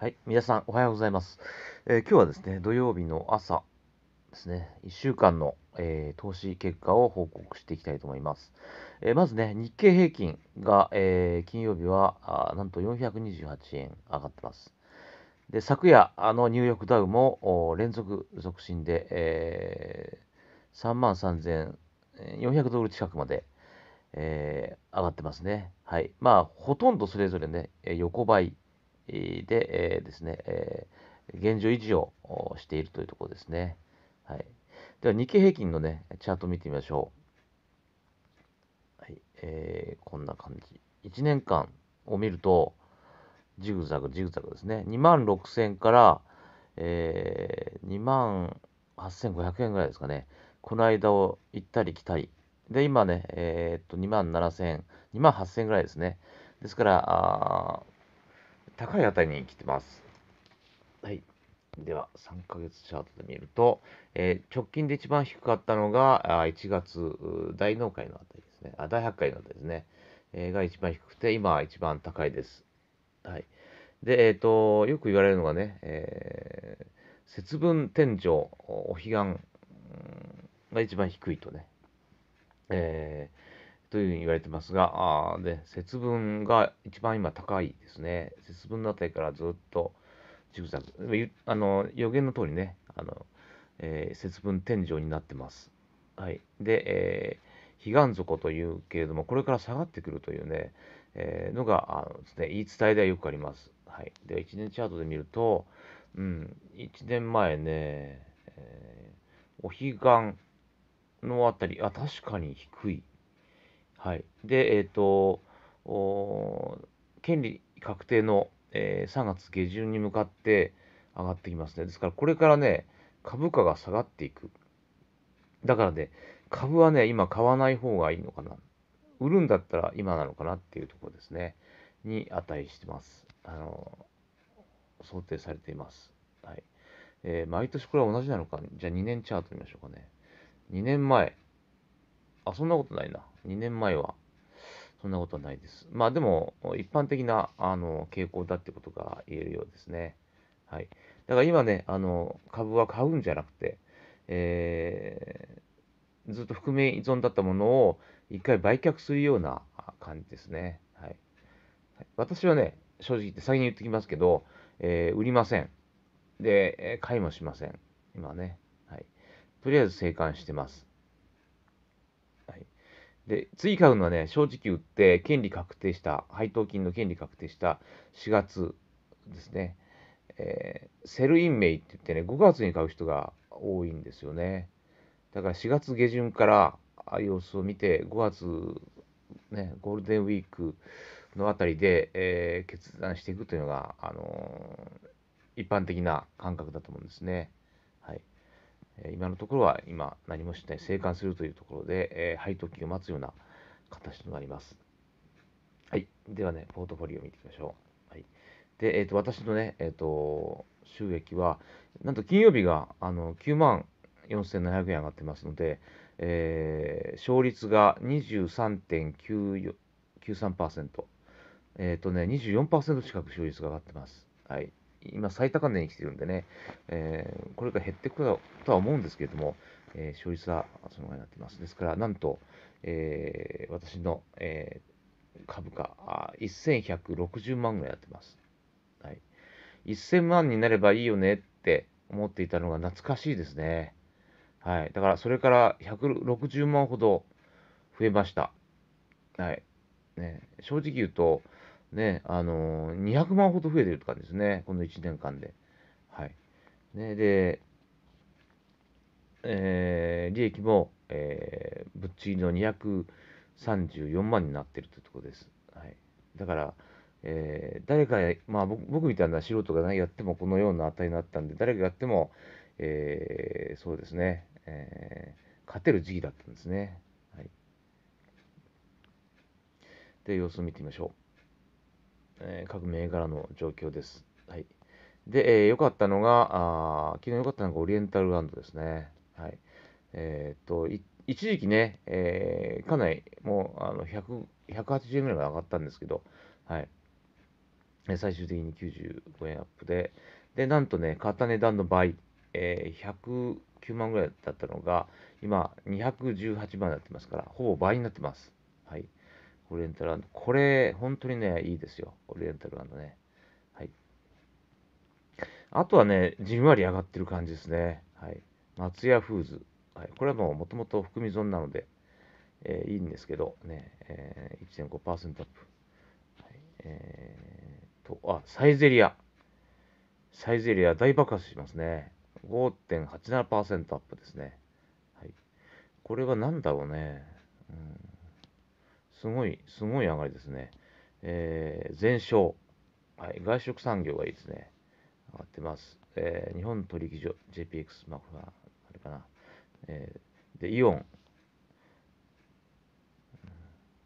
はい、皆さんおはようございます、えー、今日はですね、土曜日の朝ですね、1週間の、えー、投資結果を報告していきたいと思います。えー、まずね、日経平均が、え金曜日はなんと428円上がってます。で昨夜、あのニューヨークダウも連続促進で、え3万3400ドル近くまで、え上がってますね。はい。まあ、ほとんどそれぞれね、横ばいで、えー、ですね、えー、現状維持をしているというところですね。はい、では、日経平均のね、チャートを見てみましょう。はいえー、こんな感じ。1年間を見ると、ジグザグ、ジグザグですね。2万6000から、えー、2万8500円ぐらいですかね。この間を行ったり来たり。で、今ね、えー、っと、2万7000、2万8000ぐらいですね。ですから、高い値に来てます。はい。では、3ヶ月チャートで見ると、えー、直近で一番低かったのが、あ1月、大納会のあたりですね。あ、大発会のあたりですね。えー、が一番低くて、今一番高いです。はい。で、えっ、ー、と、よく言われるのがね、えー、節分天井、お彼岸が一番低いとね。えというふうに言われてますが、あで節分が一番今高いですね。節分のあたりからずっとジグザグ。あの予言の通りね、あのえー、節分天井になってます。はい、で、えー、彼岸底というけれども、これから下がってくるというね、えー、のがあのです、ね、言い伝えではよくあります。はい、で1年チャートで見ると、うん、1年前ね、えー、お彼岸のあたり、あ、確かに低い。はい、で、えっ、ー、とお、権利確定の、えー、3月下旬に向かって上がってきますね。ですから、これからね、株価が下がっていく。だからね、株はね、今買わない方がいいのかな。売るんだったら今なのかなっていうところですね。に値してます。あの、想定されています。はい。えー、毎年これは同じなのか。じゃあ2年チャート見ましょうかね。2年前。あ、そんなことないな。2年前は、そんなことはないです。まあでも、一般的なあの傾向だってことが言えるようですね。はい。だから今ね、あの、株は買うんじゃなくて、えー、ずっと覆面依存だったものを一回売却するような感じですね。はい。私はね、正直言って先に言ってきますけど、えー、売りません。で、買いもしません。今ね。はい。とりあえず生還してます。で、次買うのはね、正直言って、権利確定した、配当金の権利確定した4月ですね。えー、セルインメイって言ってね、5月に買う人が多いんですよね。だから4月下旬から様子を見て、5月、ね、ゴールデンウィークのあたりで、えー、決断していくというのが、あのー、一般的な感覚だと思うんですね。今のところは今何もしてない生還するというところで、えー、配当金を待つような形となります。はい。ではね、ポートフォリオを見ていきましょう。はい。で、えっ、ー、と、私のね、えっ、ー、と、収益は、なんと金曜日があの9万4700円上がってますので、えー、勝率が23.93%。えっ、ー、とね、24%近く勝率が上がってます。はい。今最高値に来てるんでね、えー、これが減ってくるとは思うんですけれども、えー、勝率はそのぐらいになってます。ですから、なんと、えー、私の、えー、株価あ、1160万ぐらいやってます。はい。1000万になればいいよねって思っていたのが懐かしいですね。はい。だから、それから160万ほど増えました。はい。ね、正直言うと、ね、あのー、200万ほど増えてるとかですね、この1年間で。はい。ね、で、えー、利益も、えー、ぶっちぎりの234万になってるというところです。はい。だから、えー、誰か、まあ僕僕みたいな素人が、何やってもこのような値になったんで、誰がやっても、えー、そうですね、えー、勝てる時期だったんですね。はい。で、様子を見てみましょう。えー、各銘柄の状況です。はい。で、えー、良かったのが、あ昨日良かったのがオリエンタルランドですね。はい。えっ、と、一時期ね、えー、かなりもうあの1 180円ぐらいまで上がったんですけど、はい。最終的に95円アップで、で、なんとね、買った値段の倍、えー、109万ぐらいだったのが、今、218万になってますから、ほぼ倍になってます。はい。オリエンタルランド。これ、本当にね、いいですよ。オリエンタルランドね。はい。あとはね、じんわり上がってる感じですね。はい。松屋フーズ。はい。これはもう、もともと含み損なので、えー、いいんですけど、ね、えー、1.5%アップ。はい、えー、と、あ、サイゼリア。サイゼリア大爆発しますね。5.87%アップですね。はい。これは何だろうね。うんすごい、すごい上がりですね。えー、全勝。はい、外食産業がいいですね。上がってます。えー、日本取引所、JPX、マクファあれかな。えー、で、イオン。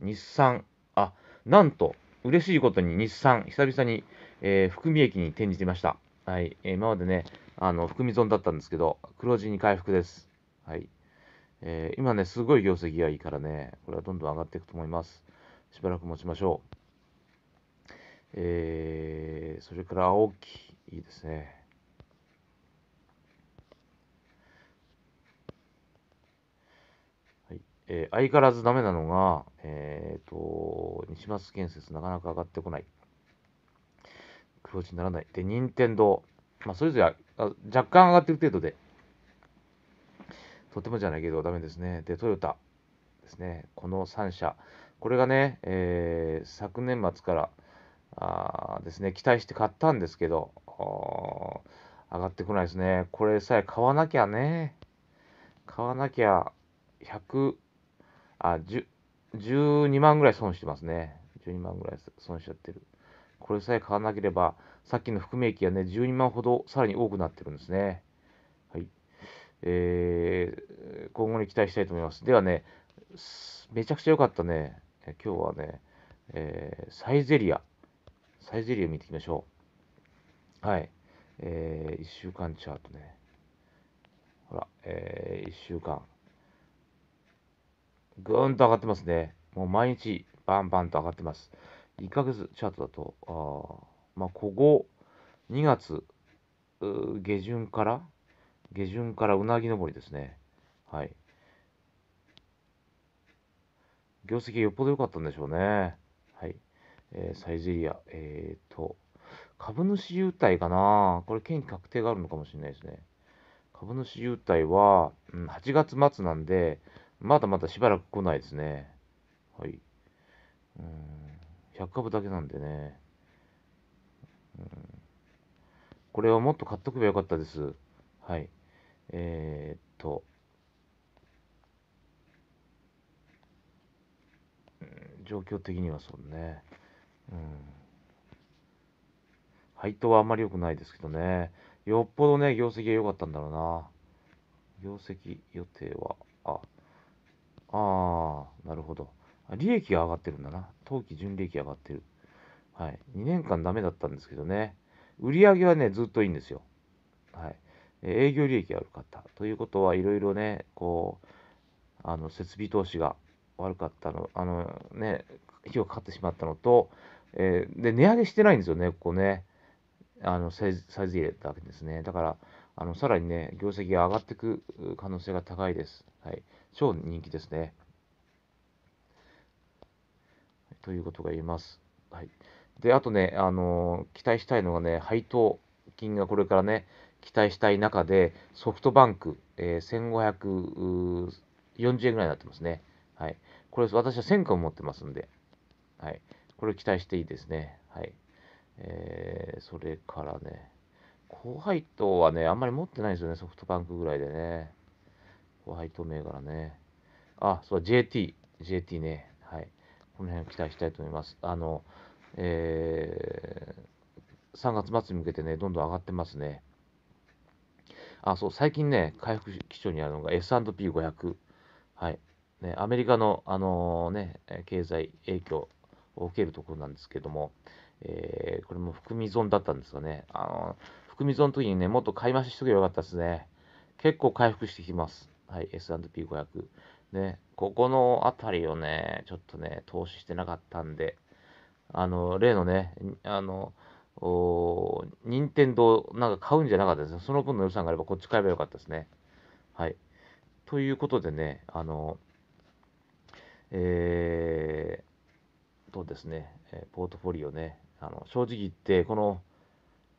日産。あ、なんと、嬉しいことに日産、久々に、えー、含み益に転じてました。はい、えー、今までね、あの、含み損だったんですけど、黒字に回復です。はい。えー、今ね、すごい業績がいいからね、これはどんどん上がっていくと思います。しばらく持ちましょう。えー、それから青木、いいですね。はいえー、相変わらずダメなのが、えーと、西松建設なかなか上がってこない。黒字にならない。で、任天堂、まあ、それぞれ若干上がっている程度で、とてもじゃないけどダメですね。で、トヨタですね。この3社。これがね、えー、昨年末からあですね、期待して買ったんですけど、上がってこないですね。これさえ買わなきゃね、買わなきゃ100、あ、1 2万ぐらい損してますね。12万ぐらい損しちゃってる。これさえ買わなければ、さっきの含み益がね、12万ほどさらに多くなってるんですね。はい。えー、今後に期待したいと思います。ではね、めちゃくちゃ良かったね。今日はね、えー、サイゼリア。サイゼリア見ていきましょう。はい。えー、1週間チャートね。ほら、えー、1週間。ぐーんと上がってますね。もう毎日バンバンと上がってます。1ヶ月チャートだと、あまあ、ここ2月下旬から下旬からうなぎ登りですね。はい。業績よっぽど良かったんでしょうね。はい。えー、サイゼリア。えっ、ー、と、株主優待かなこれ、権利確定があるのかもしれないですね。株主優待は、うん、8月末なんで、まだまだしばらく来ないですね。はい。うん、100株だけなんでね。うん、これはもっと買っとけばよかったです。はい。えー、っと、状況的にはそうね。うん。配当はあんまり良くないですけどね。よっぽどね、業績が良かったんだろうな。業績予定は、あ、ああ、なるほど。利益が上がってるんだな。当期純利益上がってる。はい。2年間ダメだったんですけどね。売り上げはね、ずっといいんですよ。はい。営業利益が悪かったということはいろいろねこうあの設備投資が悪かったのあのね費用かかってしまったのと、えー、で値上げしてないんですよねここねあのサイズ入れたわけですねだからあのさらにね業績が上がっていく可能性が高いです、はい、超人気ですねということが言えます、はい、であとね、あの期待したいのがね配当金がこれからね期待したい中で、ソフトバンク、えー、1540円ぐらいになってますね。はい。これ、私は1000個持ってますんで、はい。これ期待していいですね。はい。えー、それからね、後輩とはね、あんまり持ってないですよね、ソフトバンクぐらいでね。後輩と銘柄ね。あ、そう、JT、JT ね。はい。この辺期待したいと思います。あの、えー、3月末に向けてね、どんどん上がってますね。あ、そう、最近ね、回復基調にあるのが S&P500。はい。ね、アメリカの、あのー、ね、経済影響を受けるところなんですけども、えー、これも含み損だったんですがね、あのー、含み損の時にね、もっと買い増ししとけばよかったですね。結構回復してきます。はい、S&P500。ね、ここのあたりをね、ちょっとね、投資してなかったんで、あの、例のね、あの、お任天堂なんか買うんじゃなかったですね。その分の予算があればこっち買えばよかったですね。はい。ということでね、あの、えー、とですね、ポートフォリオね、あの正直言って、この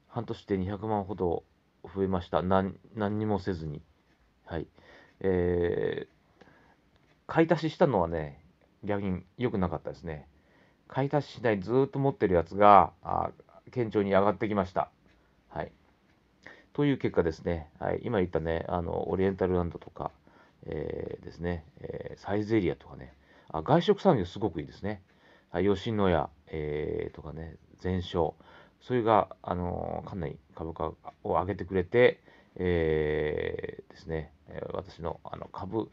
半年で200万ほど増えました。ん何にもせずに。はい。えー、買い足ししたのはね、逆に良くなかったですね。買い足ししないずっと持ってるやつが、あ顕著に上がってきました。はい、という結果ですね、はい、今言ったね、あのオリエンタルランドとか、えー、ですね、えー、サイゼリアとかねあ、外食産業すごくいいですね。はい、吉野家、えー、とかね、全商、それが、あのかなり株価を上げてくれて、えー、ですね、私のあの株、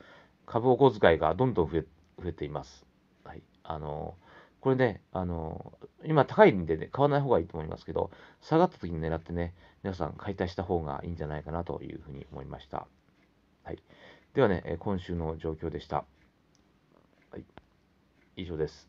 株お小遣いがどんどん増えています。はい、あのーこれね、あのー、今高いんでね、買わない方がいいと思いますけど、下がった時に狙ってね、皆さん解体した方がいいんじゃないかなというふうに思いました。はい。ではね、今週の状況でした。はい。以上です。